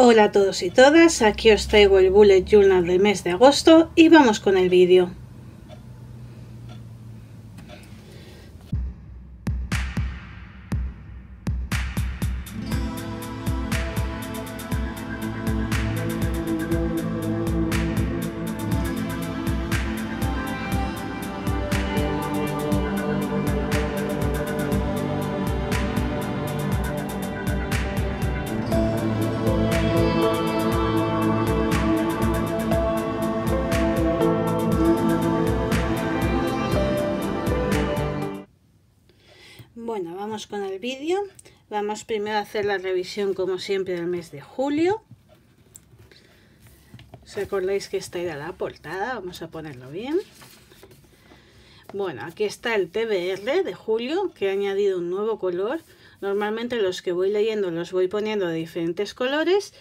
Hola a todos y todas, aquí os traigo el Bullet Journal del mes de agosto y vamos con el vídeo. con el vídeo. Vamos primero a hacer la revisión, como siempre, del mes de julio. ¿Os acordáis que esta era la portada? Vamos a ponerlo bien. Bueno, aquí está el TBR de julio, que he añadido un nuevo color. Normalmente los que voy leyendo los voy poniendo de diferentes colores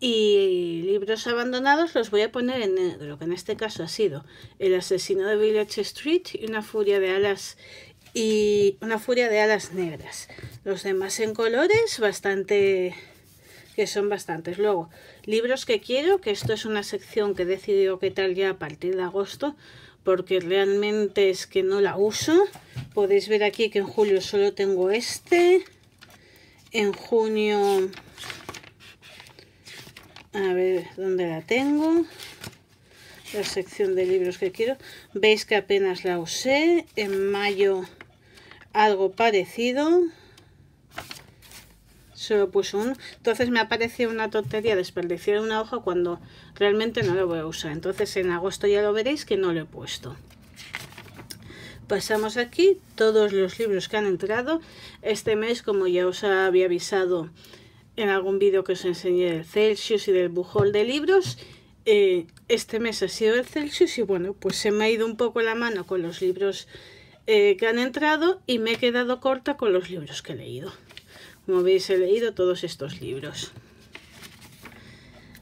y libros abandonados los voy a poner en negro, que en este caso ha sido El asesino de Village Street y Una furia de alas y una furia de alas negras. Los demás en colores, bastante que son bastantes. Luego, libros que quiero, que esto es una sección que he decidido que tal ya a partir de agosto, porque realmente es que no la uso. Podéis ver aquí que en julio solo tengo este. En junio... A ver, ¿dónde la tengo? La sección de libros que quiero. Veis que apenas la usé. En mayo algo parecido solo puso uno entonces me ha parecido una tontería desperdiciar una hoja cuando realmente no lo voy a usar entonces en agosto ya lo veréis que no lo he puesto pasamos aquí todos los libros que han entrado este mes como ya os había avisado en algún vídeo que os enseñé del Celsius y del bujol de libros eh, este mes ha sido el Celsius y bueno pues se me ha ido un poco la mano con los libros eh, que han entrado y me he quedado corta con los libros que he leído. Como veis, he leído todos estos libros.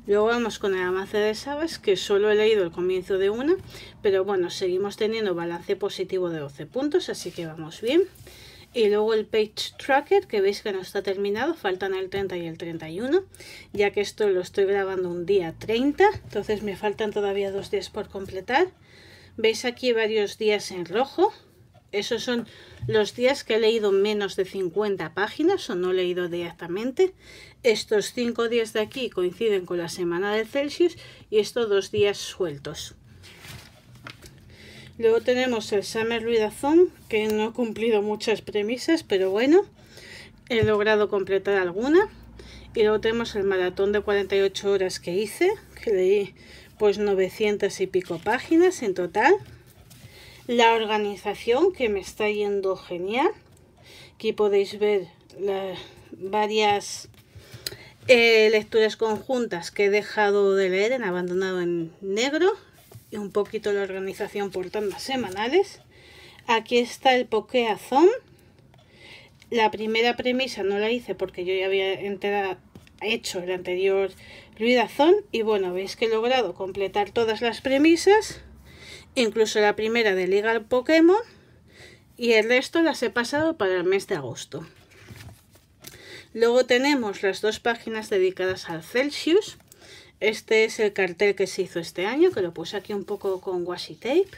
Luego vamos con el avance de Sabas, que solo he leído el comienzo de una, pero bueno, seguimos teniendo balance positivo de 12 puntos, así que vamos bien. Y luego el Page Tracker, que veis que no está terminado, faltan el 30 y el 31, ya que esto lo estoy grabando un día 30, entonces me faltan todavía dos días por completar. Veis aquí varios días en rojo, esos son los días que he leído menos de 50 páginas o no he leído directamente. Estos cinco días de aquí coinciden con la semana de Celsius y estos dos días sueltos. Luego tenemos el Summer ruidazón que no he cumplido muchas premisas, pero bueno, he logrado completar alguna. Y luego tenemos el maratón de 48 horas que hice, que leí pues 900 y pico páginas en total la organización que me está yendo genial. Aquí podéis ver las varias eh, lecturas conjuntas que he dejado de leer en abandonado en negro y un poquito la organización por tandas semanales. Aquí está el Pokeazón. La primera premisa no la hice porque yo ya había hecho el anterior ruidazón y bueno, veis que he logrado completar todas las premisas incluso la primera de Liga al Pokémon y el resto las he pasado para el mes de agosto. Luego tenemos las dos páginas dedicadas al Celsius. Este es el cartel que se hizo este año, que lo puse aquí un poco con washi tape.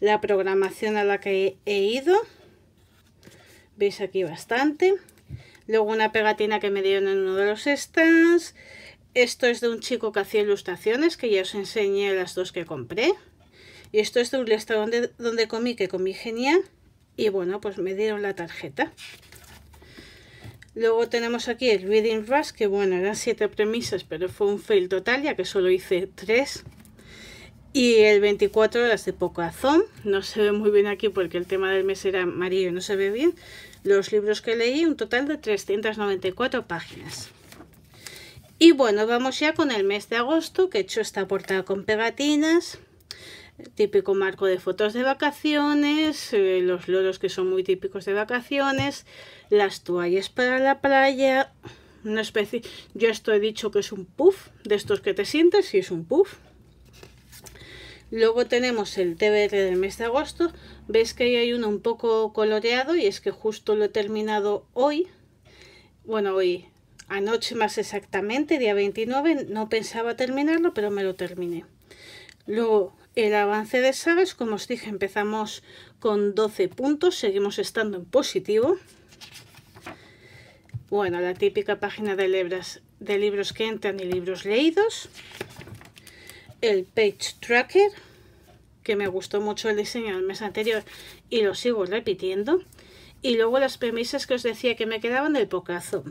La programación a la que he ido. Veis aquí bastante. Luego una pegatina que me dieron en uno de los stands. Esto es de un chico que hacía ilustraciones, que ya os enseñé las dos que compré. Y esto es de un restaurante donde comí, que comí genial. Y bueno, pues me dieron la tarjeta. Luego tenemos aquí el Reading Rush, que bueno, eran siete premisas, pero fue un fail total, ya que solo hice tres. Y el 24 horas de Pocazón, no se ve muy bien aquí porque el tema del mes era amarillo y no se ve bien. Los libros que leí, un total de 394 páginas. Y bueno, vamos ya con el mes de agosto, que he hecho esta portada con pegatinas, típico marco de fotos de vacaciones, eh, los loros que son muy típicos de vacaciones, las toallas para la playa, una especie, yo esto he dicho que es un puff, de estos que te sientes y es un puff. Luego tenemos el TBR del mes de agosto, ves que ahí hay uno un poco coloreado y es que justo lo he terminado hoy, bueno hoy, anoche más exactamente, día 29, no pensaba terminarlo pero me lo terminé. Luego el avance de sabes, como os dije, empezamos con 12 puntos, seguimos estando en positivo. Bueno, la típica página de, libros, de libros que entran y libros leídos. El Page Tracker, que me gustó mucho el diseño del mes anterior y lo sigo repitiendo. Y luego las premisas que os decía que me quedaban del pocazo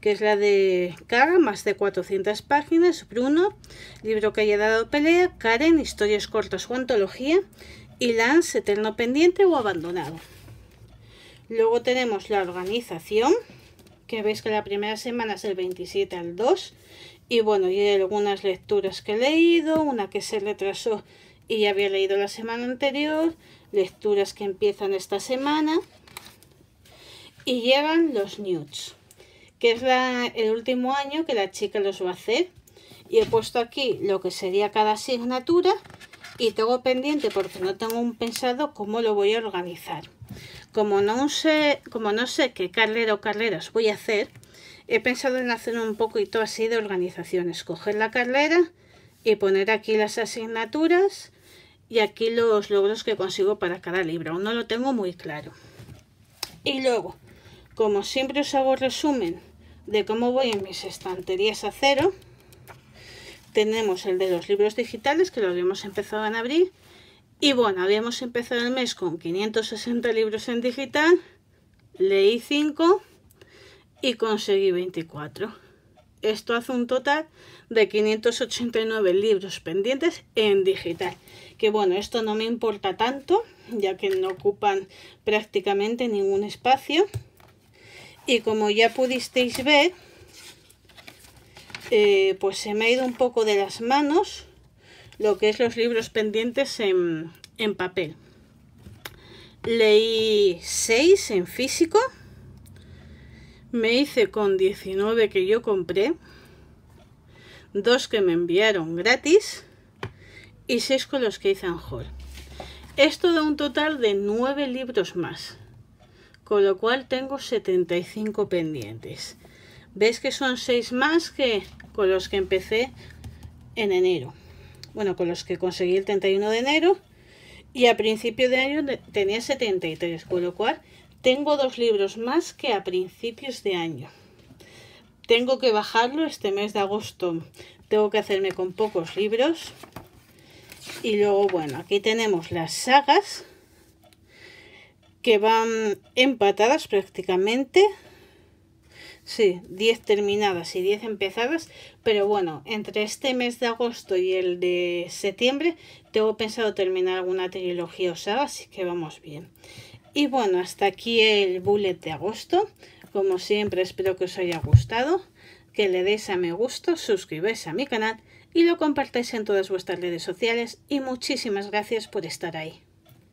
que es la de Cara, más de 400 páginas, Bruno, libro que haya dado pelea, Karen, historias cortas o antología, y Lance, eterno pendiente o abandonado. Luego tenemos la organización, que veis que la primera semana es el 27 al 2, y bueno, y hay algunas lecturas que he leído, una que se retrasó y ya había leído la semana anterior, lecturas que empiezan esta semana, y llegan los nudes que es el último año que la chica los va a hacer. Y he puesto aquí lo que sería cada asignatura y tengo pendiente porque no tengo un pensado cómo lo voy a organizar. Como no sé, como no sé qué carrera o carreras voy a hacer, he pensado en hacer un poquito así de organización, escoger la carrera y poner aquí las asignaturas y aquí los logros que consigo para cada libro. Aún no lo tengo muy claro. Y luego, como siempre os hago resumen de cómo voy en mis estanterías a cero. Tenemos el de los libros digitales, que lo habíamos empezado en abril. Y bueno, habíamos empezado el mes con 560 libros en digital, leí 5 y conseguí 24. Esto hace un total de 589 libros pendientes en digital. Que bueno, esto no me importa tanto, ya que no ocupan prácticamente ningún espacio y como ya pudisteis ver, eh, pues se me ha ido un poco de las manos lo que es los libros pendientes en, papel. Leí 6 en físico, me hice con 19 que yo compré, dos que me enviaron gratis y seis con los que hice en haul. Esto da un total de nueve libros más con lo cual tengo 75 pendientes. Ves que son 6 más que con los que empecé en enero? Bueno, con los que conseguí el 31 de enero y a principio de año tenía 73, con lo cual tengo dos libros más que a principios de año. Tengo que bajarlo este mes de agosto. Tengo que hacerme con pocos libros. Y luego, bueno, aquí tenemos las sagas que van empatadas prácticamente. Sí, 10 terminadas y 10 empezadas, pero bueno, entre este mes de agosto y el de septiembre tengo pensado terminar alguna trilogía osada así que vamos bien. Y bueno, hasta aquí el bullet de agosto. Como siempre, espero que os haya gustado, que le deis a me gusto, suscribáis a mi canal y lo compartáis en todas vuestras redes sociales y muchísimas gracias por estar ahí.